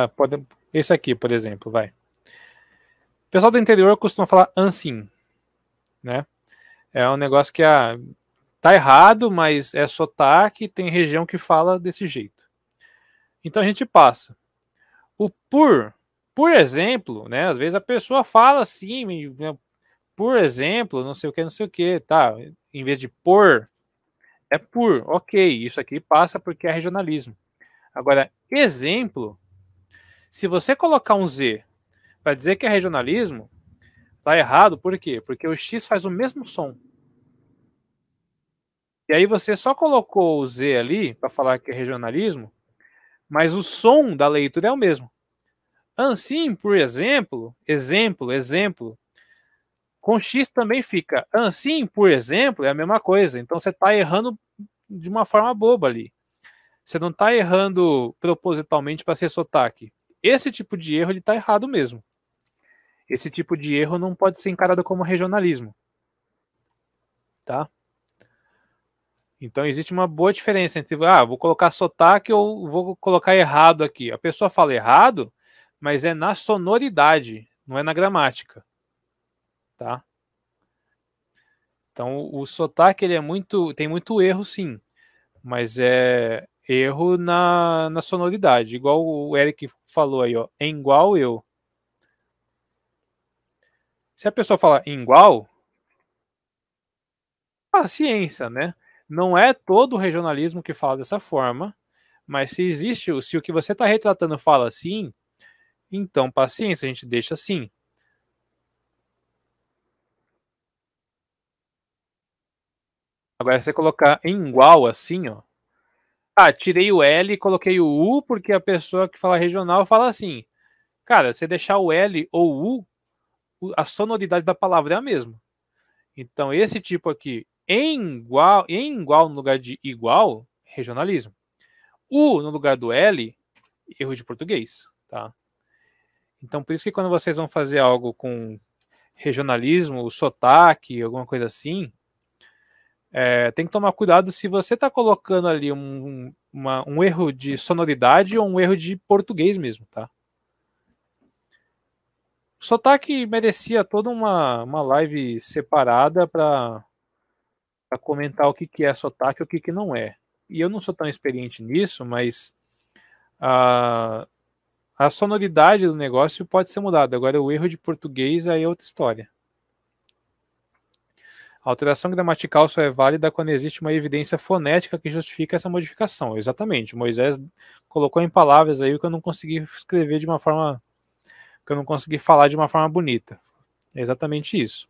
Ah, pode, esse aqui, por exemplo, vai. O pessoal do interior costuma falar ansim, né? É um negócio que ah, tá errado, mas é sotaque, tem região que fala desse jeito. Então a gente passa. O por, por exemplo, né? Às vezes a pessoa fala assim, por exemplo, não sei o que, não sei o que, tá? Em vez de por, é por, ok, isso aqui passa porque é regionalismo. Agora, exemplo se você colocar um Z para dizer que é regionalismo, tá errado, por quê? Porque o X faz o mesmo som. E aí você só colocou o Z ali para falar que é regionalismo, mas o som da leitura é o mesmo. Assim, por exemplo, exemplo, exemplo, com X também fica. Assim, por exemplo, é a mesma coisa. Então você está errando de uma forma boba ali. Você não está errando propositalmente para ser sotaque. Esse tipo de erro ele está errado mesmo. Esse tipo de erro não pode ser encarado como regionalismo. Tá? Então existe uma boa diferença entre, ah, vou colocar sotaque ou vou colocar errado aqui. A pessoa fala errado, mas é na sonoridade, não é na gramática. Tá? Então o sotaque ele é muito, tem muito erro sim, mas é erro na, na sonoridade, igual o Eric falou aí, ó, em igual eu. Se a pessoa falar em igual, paciência, né? Não é todo o regionalismo que fala dessa forma, mas se existe, se o que você está retratando fala assim, então paciência, a gente deixa assim. Agora, se você colocar em igual assim, ó, ah, tirei o L e coloquei o U, porque a pessoa que fala regional fala assim. Cara, você deixar o L ou o U, a sonoridade da palavra é a mesma. Então, esse tipo aqui, em igual, em igual no lugar de igual, regionalismo. U no lugar do L, erro de português, tá? Então, por isso que quando vocês vão fazer algo com regionalismo, sotaque, alguma coisa assim, é, tem que tomar cuidado se você está colocando ali um, uma, um erro de sonoridade ou um erro de português mesmo, tá? O sotaque merecia toda uma, uma live separada para comentar o que, que é sotaque e o que, que não é. E eu não sou tão experiente nisso, mas a, a sonoridade do negócio pode ser mudada. Agora, o erro de português aí é outra história. A alteração gramatical só é válida quando existe uma evidência fonética que justifica essa modificação. Exatamente. Moisés colocou em palavras aí o que eu não consegui escrever de uma forma. que eu não consegui falar de uma forma bonita. É exatamente isso.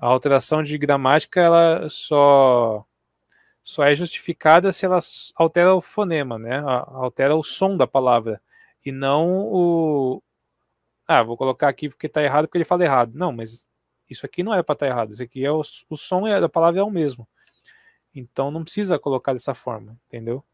A alteração de gramática ela só só é justificada se ela altera o fonema, né? Altera o som da palavra e não o ah, vou colocar aqui porque está errado porque ele fala errado. Não, mas isso aqui não é para estar tá errado, isso aqui é o, o som da palavra é o mesmo. Então não precisa colocar dessa forma, entendeu?